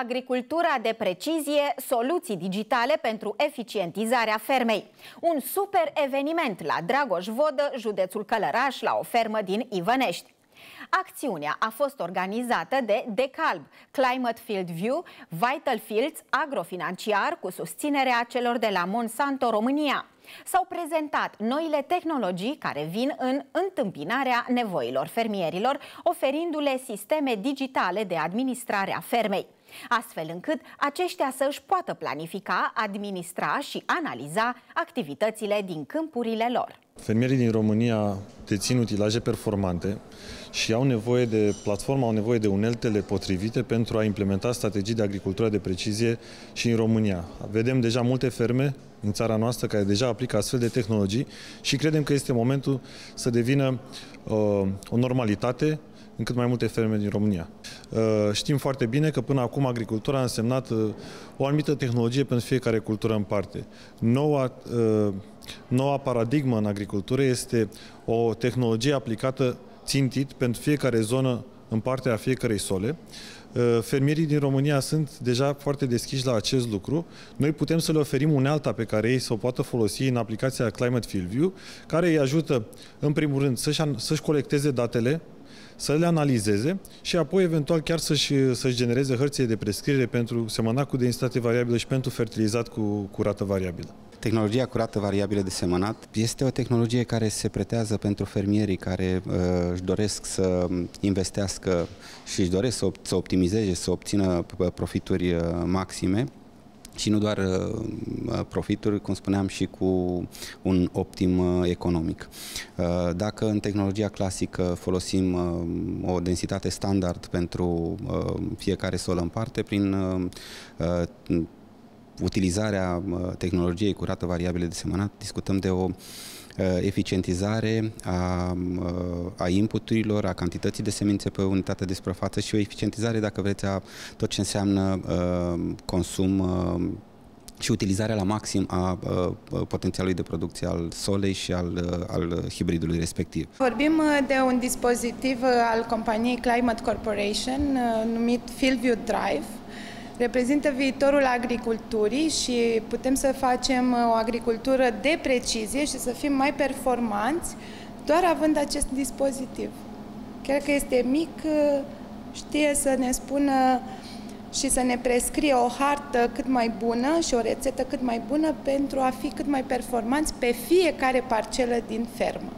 Agricultura de precizie, soluții digitale pentru eficientizarea fermei. Un super eveniment la Dragoș Vodă, județul Călăraș, la o fermă din Ivănești. Acțiunea a fost organizată de Decalb, Climate Field View, Vital Fields, agrofinanciar, cu susținerea celor de la Monsanto România. S-au prezentat noile tehnologii care vin în întâmpinarea nevoilor fermierilor, oferindu-le sisteme digitale de administrare a fermei astfel încât aceștia să își poată planifica, administra și analiza activitățile din câmpurile lor. Fermierii din România dețin utilaje performante și au nevoie de platformă, au nevoie de uneltele potrivite pentru a implementa strategii de agricultură de precizie și în România. Vedem deja multe ferme în țara noastră care deja aplică astfel de tehnologii și credem că este momentul să devină uh, o normalitate în cât mai multe ferme din România. Uh, știm foarte bine că până acum agricultura a însemnat uh, o anumită tehnologie pentru fiecare cultură în parte. Noua, uh, noua paradigmă în agricultură este o tehnologie aplicată țintit pentru fiecare zonă în parte a fiecarei sole. Fermierii din România sunt deja foarte deschiși la acest lucru. Noi putem să le oferim unealta pe care ei să o poată folosi în aplicația Climate Field View, care îi ajută, în primul rând, să-și, să colecteze datele să le analizeze și apoi eventual chiar să-și să genereze hărțile de prescriere pentru semănat cu densitate variabilă și pentru fertilizat cu, curată variabilă. Tehnologia curată variabilă de semănat este o tehnologie care se pretează pentru fermierii care uh, își doresc să investească și își doresc să, să optimizeze, să obțină uh, profituri uh, maxime și nu doar uh, profituri, cum spuneam, și cu un optim uh, economic. Uh, dacă în tehnologia clasică folosim o densitate standard pentru fiecare solă în parte, prin utilizarea tehnologiei curată variabile de semănat, discutăm de o Uh, eficientizare a, uh, a inputurilor, a cantității de semințe pe unitate de suprafață și o eficientizare, dacă vreți, a tot ce înseamnă uh, consum și utilizarea la maxim a, a potențialului de producție al solei și al, al hibridului respectiv. Vorbim de un dispozitiv al companiei Climate Corporation numit FieldView Drive, reprezintă viitorul agriculturii și putem să facem uh, o agricultură de precizie și să fim mai performanți doar având acest dispozitiv. Chiar că este mic, uh, știe să ne spună și să ne prescrie o hartă cât mai bună și o rețetă cât mai bună pentru a fi cât mai performanți pe fiecare parcelă din fermă.